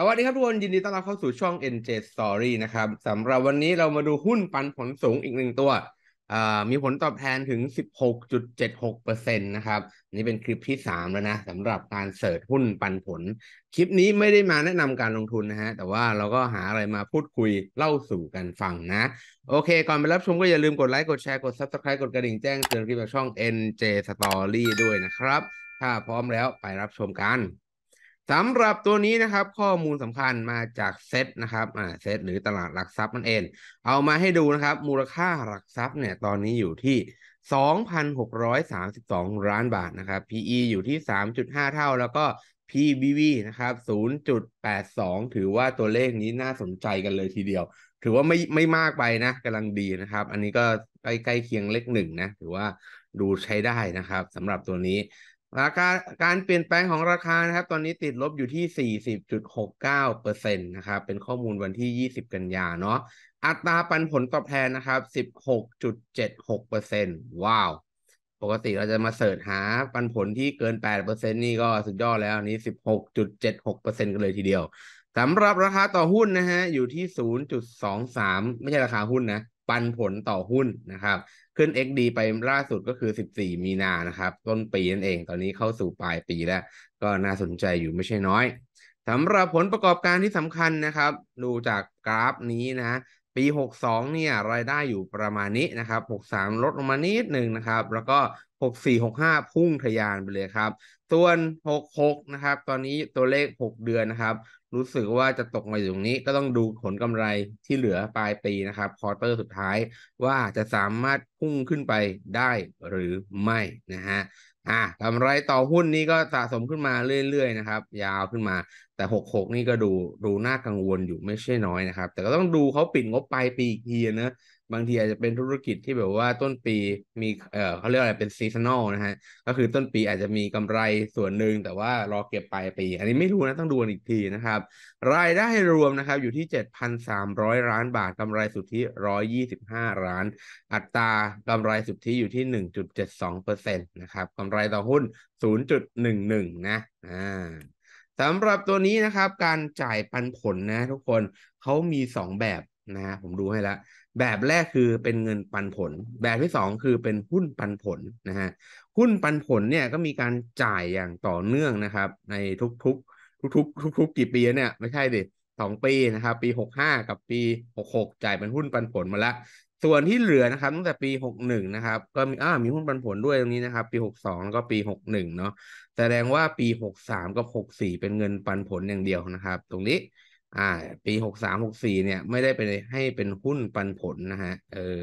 สวัสดีครับทุกคนยินดีต้อนรับเข้าสู่ช่อง NJ Story นะครับสำหรับวันนี้เรามาดูหุ้นปันผลสูงอีกหนึ่งตัว มีผลตอบแทนถึง 16.76%นะครับ นี่เป็นคลิปที่ 3 แล้วนะสำหรับการเสิร์ชหุ้นปันผล คลิปนี้ไม่ได้มาแนะนำการลงทุนนะฮะแต่ว่าเราก็หาอะไรมาพูดคุยเล่าสู่กันฟังนะโอเคก่อนไปรับชมก็อย่าลืมกดไลค์กดแชร์กด Subscribe กดกระดิ่งแจ้งเตือนคลิปช่อง NJ Story ด้วยนะครับ ถ้าพร้อมแล้วไปรับชมกันสำหรับตัวนี้นะครับ ข้อมูลสำคัญมาจากเซตนะครับเซตหรือตลาดหลักทรัพย์นั่นเอง เอามาให้ดูนะครับมูลค่าหลักทรัพย์เนี่ย ตอนนี้อยู่ที่ 2,632 ล้านบาทนะครับ PE อยู่ที่ 3.5 เท่าแล้วก็ PBV นะครับ0.82 ถือว่าตัวเลขนี้น่าสนใจกันเลยทีเดียว ถือว่าไม่ไม่มากไปนะกำลังดีนะครับ อันนี้ก็ใกล้ใกล้เคียงเลขหนึ่งนะถือว่าดูใช้ได้นะครับสำหรับตัวนี้ราคาการเปลี่ยนแปลงของราคานะครับตอนนี้ติดลบอยู่ที่ 40.69เปอร์เซ็นต์นะครับเป็นข้อมูลวันที่ 20 กันยาเนาะอัตราปันผลตอบแทนนะครับ16.76เปอร์เซ็นต์ว้าว ปกติเราจะมาเสิร์ชหาปันผลที่เกิน8เปอร์เซ็นต์นี่ก็สุดยอดแล้วนี้ 16.76เปอร์เซ็นต์กันเลยทีเดียวสำหรับราคาต่อหุ้นนะฮะอยู่ที่ 0.23 ไม่ใช่ราคาหุ้นนะปันผลต่อหุ้นนะครับขึ้น XD ไปล่าสุดก็คือ 14 มีนานะครับ ต้นปีนั่นเองตอนนี้เข้าสู่ปลายปีแล้ว ก็น่าสนใจอยู่ไม่ใช่น้อยสำหรับผลประกอบการที่สำคัญนะครับ ดูจากกราฟนี้นะปี 62 เนี่ยรายได้อยู่ประมาณนี้นะครับ 63 ลดลงมานิดหนึ่งนะครับแล้วก็หกสี่หกห้าพุ่งทะยานไปเลยครับ ส่วนหกหกนะครับ ตอนนี้ตัวเลขหกเดือนนะครับ รู้สึกว่าจะตกมาอยู่ตรงนี้ก็ต้องดูผลกำไรที่เหลือปลายปีนะครับควอเตอร์สุดท้ายว่าจะสามารถพุ่งขึ้นไปได้หรือไม่นะฮะอ่ากำไรต่อหุ้นนี้ก็สะสมขึ้นมาเรื่อยๆนะครับ ยาวขึ้นมา แต่หกหกนี่ก็ดูดูน่ากังวลอยู่ไม่ใช่น้อยนะครับ แต่ก็ต้องดูเขาปิดงบปลายปีอีกทีนะบางทีอาจจะเป็นธุรกิจที่แบบว่าต้นปีมี เออเขาเรียกอะไรเป็นซีซันอลนะฮะ ก็คือต้นปีอาจจะมีกำไรส่วนหนึ่ง แต่ว่ารอเก็บปลายปี อันนี้ไม่รู้นะต้องดูอีกทีนะครับ รายได้รวมนะครับ อยู่ที่ 7,300ล้านบาทกำไรสุทธิ125ล้านอัตรากำไรสุทธิอยู่ที่ 1.72%นะครับกำไรต่อหุ้น 0.11 นะอ่าสำหรับตัวนี้นะครับ การจ่ายปันผลนะทุกคนเขามี 2 แบบนะผมดูให้แล้วแบบแรกคือเป็นเงินปันผล แบบที่สองคือเป็นหุ้นปันผลนะฮะหุ้นปันผลเนี่ยก็มีการจ่ายอย่างต่อเนื่องนะครับ ในทุก ๆ ทุกๆทุกๆกี่ปีเนี่ยไม่ใช่ดิสองปีนะครับปีหกห้ากับปีหกหกจ่ายเป็นหุ้นปันผลมาละ ส่วนที่เหลือนะครับตั้งแต่ปีหกหนึ่งนะครับก็มีอ่ามีหุ้นปันผลด้วยตรงนี้นะครับปีหกสองแล้วก็ปีหกหนึ่งเนาะแสดงว่าปีหกสามกับหกสี่เป็นเงินปันผลอย่างเดียวนะครับ ตรงนี้อ่าปีหกสามหกสี่เนี่ย ไม่ได้เป็นให้เป็นหุ้นปันผลนะฮะเออ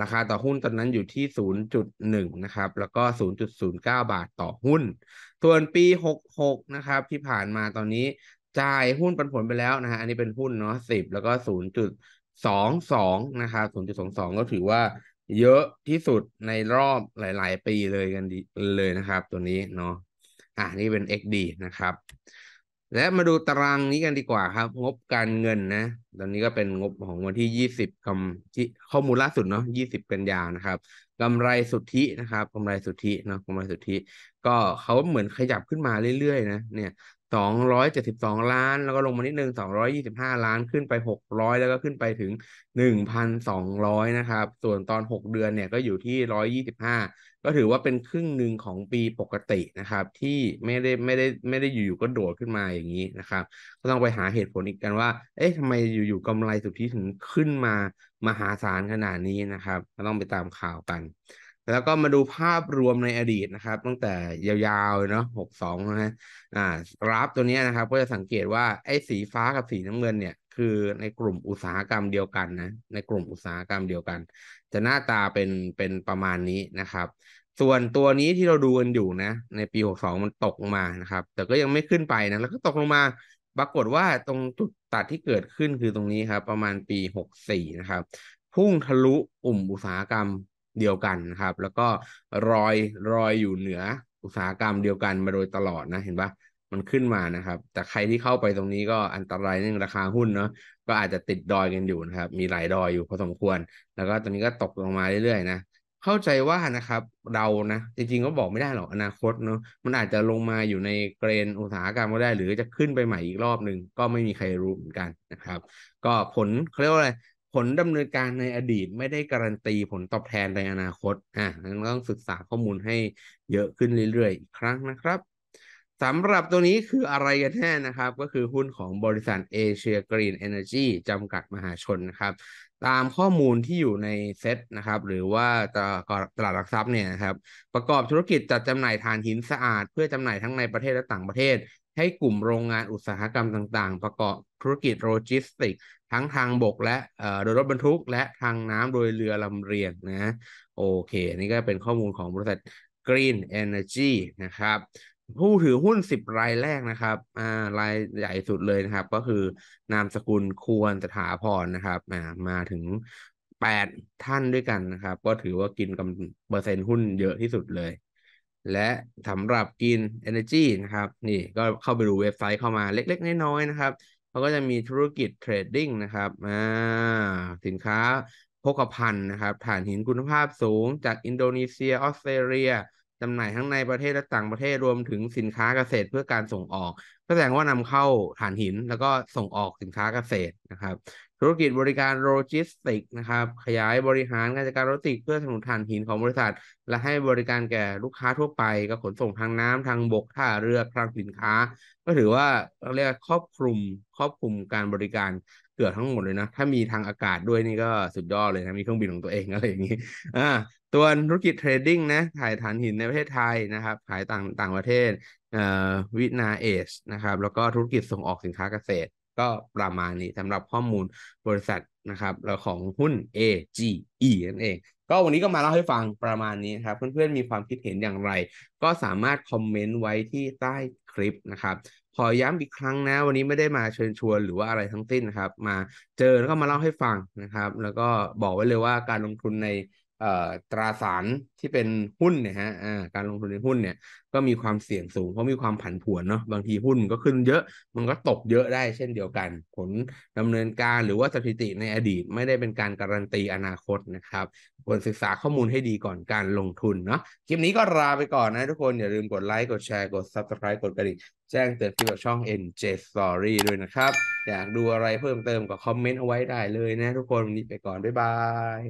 ราคาต่อหุ้นตอนนั้นอยู่ที่ศูนย์จุดหนึ่งนะครับ แล้วก็ศูนย์จุดศูนย์เก้าบาทต่อหุ้น ส่วนปีหกหกนะครับ ที่ผ่านมาตอนนี้จ่ายหุ้นปันผลไปแล้วนะฮะอันนี้เป็นหุ้นเนาะสิบแล้วก็ศูนย์จุดสองสองนะครับศูนย์จุดสองสองก็ถือว่าเยอะที่สุดในรอบหลาย ๆ ปีเลยกันเลยนะครับ ตัวนี้เนาะอ่านี่เป็น XD นะครับและมาดูตารางนี้กันดีกว่าครับ งบการเงินนะ ตอนนี้ก็เป็นงบของวันที่ยี่สิบคำที่ข้อมูลล่าสุดเนาะยี่สิบกันยานะครับกำไรสุทธินะครับกำไรสุทธิเนาะกำไรสุทธิ ก็เขาเหมือนขยับขึ้นมาเรื่อยๆ นะ เนี่ยสองร้อยเจ็ดสิบสองล้าน แล้วก็ลงมานิดนึงสองร้อยยี่สิบห้าล้านขึ้นไปหกร้อยแล้วก็ขึ้นไปถึงหนึ่งพันสองร้อยนะครับส่วนตอนหกเดือนเนี่ยก็อยู่ที่ร้อยยี่สิบห้าก็ถือว่าเป็นครึ่งหนึ่งของปี ปกตินะครับ ที่ไม่ได้ไม่ได้ไม่ได้อยู่ๆก็โดดขึ้นมาอย่างนี้นะครับ ก็ต้องไปหาเหตุผลอีกกันว่าเอ๊ะทำไมอยู่ๆกำไรสุทธิถึงขึ้นมามหาศาลขนาดนี้นะครับ ก็ต้องไปตามข่าวกันแล้วก็มาดูภาพรวมในอดีตนะครับ ตั้งแต่ยาวๆเนาะหกสองนะฮะอ่ากราฟตัวนี้นะครับ ก็จะสังเกตว่าไอ้สีฟ้ากับสีน้ำเงินเนี่ย คือในกลุ่มอุตสาหกรรมเดียวกันนะ ในกลุ่มอุตสาหกรรมเดียวกัน จะหน้าตาเป็นเป็นประมาณนี้นะครับ ส่วนตัวนี้ที่เราดูกันอยู่นะในปีหกสองมันตกลงมานะครับ แต่ก็ยังไม่ขึ้นไปนะแล้วก็ตกลงมาปรากฏว่าตรงจุดตัดที่เกิดขึ้นคือตรงนี้ครับ ประมาณปีหกสี่นะครับ พุ่งทะลุอุ่มอุตสาหกรรมเดียวกันนะครับแล้วก็รอยรอยอยู่เหนืออุตสาหกรรมเดียวกันมาโดยตลอดนะเห็นปะมันขึ้นมานะครับ แต่ใครที่เข้าไปตรงนี้ก็อันตรายเนื่องราคาหุ้นเนาะก็อาจจะติดดอยกันอยู่นะครับ มีหลายดอยอยู่พอสมควรแล้วก็ตอนนี้ก็ตกลงมาเรื่อยๆนะเข้าใจว่านะครับเรานะ จริงๆก็บอกไม่ได้หรอกอนาคตเนาะมันอาจจะลงมาอยู่ในเกรนอุตสาหกรรมก็ได้ หรือจะขึ้นไปใหม่อีกรอบหนึ่งก็ไม่มีใครรู้เหมือนกันนะครับ ก็ผลเขาเรียกว่าอะไรผลดำเนินการในอดีตไม่ได้การันตีผลตอบแทนในอนาคต อ่ะนั้นต้องศึกษาข้อมูลให้เยอะขึ้นเรื่อยๆ อีกครั้งนะครับสำหรับตัวนี้คืออะไรกันแน่นะครับ ก็คือหุ้นของบริษัทเอเชียกรีนเอเนอร์จีจำกัดมหาชนนะครับ ตามข้อมูลที่อยู่ในเซ็ตนะครับ หรือว่าตลาดหลักทรัพย์เนี่ยนะครับ ประกอบธุรกิจจัดจำหน่ายถ่านหินสะอาด เพื่อจำหน่ายทั้งในประเทศและต่างประเทศ ให้กลุ่มโรงงานอุตสาหกรรมต่าง ๆ ประกอบธุรกิจโลจิสติก ทั้งทางบก และโดยรถบรรทุก และทางน้ำโดยเรือลำเรียงนะโอเคนี่ก็เป็นข้อมูลของบริษัท Green Energy นะครับผู้ถือหุ้นสิบรายแรกนะครับอ่ารายใหญ่สุดเลยนะครับ ก็คือนามสกุลควรสถาพรนะครับอ่ามาถึงแปดท่านด้วยกันนะครับ ก็ถือว่ากินกำเปอร์เซ็นต์หุ้นเยอะที่สุดเลย และสำหรับกิน Energy นะครับ นี่ก็เข้าไปดูเว็บไซต์เข้ามาเล็กๆน้อยๆนะครับเขาก็จะมีธุรกิจเทรดดิ้งนะครับอ่าสินค้าโภคภัณฑ์นะครับถ่านหินคุณภาพสูงจากอินโดนีเซียออสเตรเลียจำหน่ายทั้งในประเทศและต่างประเทศรวมถึงสินค้าเกษตรเพื่อการส่งออกก็แสดงว่านำเข้าถ่านหินแล้วก็ส่งออกสินค้าเกษตรนะครับ ธุรกิจบริการโลจิสติกนะครับ ขยายบริหารการจัดการโลจิสติกเพื่อสนุนถ่านหินของบริษัท และให้บริการแก่ลูกค้าทั่วไปก็ขนส่งทางน้ำทางบกท่าเรือคลังสินค้า ก็ถือว่าเรียกครอบคลุมครอบคลุมการบริการเกือบทั้งหมดเลยนะ ถ้ามีทางอากาศด้วยนี่ก็สุดยอดเลยนะ มีเครื่องบินของตัวเองอะไรอย่างนี้ อ่า ตัวธุรกิจเทรดดิ้งนะขายฐานหินในประเทศไทยนะครับ ขายต่างต่างประเทศเอ่อวินาเอชนะครับ แล้วก็ธุรกิจส่งออกสินค้าเกษตร ก็ประมาณนี้สำหรับข้อมูลบริษัทนะครับแล้วของหุ้น AGE นั่นเอง ก็วันนี้ก็มาเล่าให้ฟังประมาณนี้ครับ เพื่อนๆมีความคิดเห็นอย่างไร ก็สามารถคอมเมนต์ไว้ที่ใต้คลิปนะครับขอย้ำอีกครั้งนะ วันนี้ไม่ได้มาเชิญชวนหรือว่าอะไรทั้งสิ้นนะครับ มาเจอแล้วก็มาเล่าให้ฟังนะครับ แล้วก็บอกไว้เลยว่าการลงทุนในตราสารที่เป็นหุ้นเนี่ยฮะการลงทุนในหุ้นเนี่ยก็มีความเสี่ยงสูงเพราะมีความผันผวนเนาะบางทีหุ้นมันก็ขึ้นเยอะมันก็ตกเยอะได้เช่นเดียวกัน ผลดำเนินการหรือว่าสถิติในอดีตไม่ได้เป็นการการันตีอนาคตนะครับควรศึกษาข้อมูลให้ดีก่อนการลงทุนเนาะคลิปนี้ก็ลาไปก่อนนะทุกคนอย่าลืมกดไลค์กดแชร์กด subscribe กดกระดิ่ง แจ้งเตือนที่แบกับช่อง NJ Story ด้วยนะครับอยากดูอะไรเพิ่มเติมก็คอมเมนต์เอาไว้ได้เลยนะทุกคนวันนี้ไปก่อนบ๊ายบาย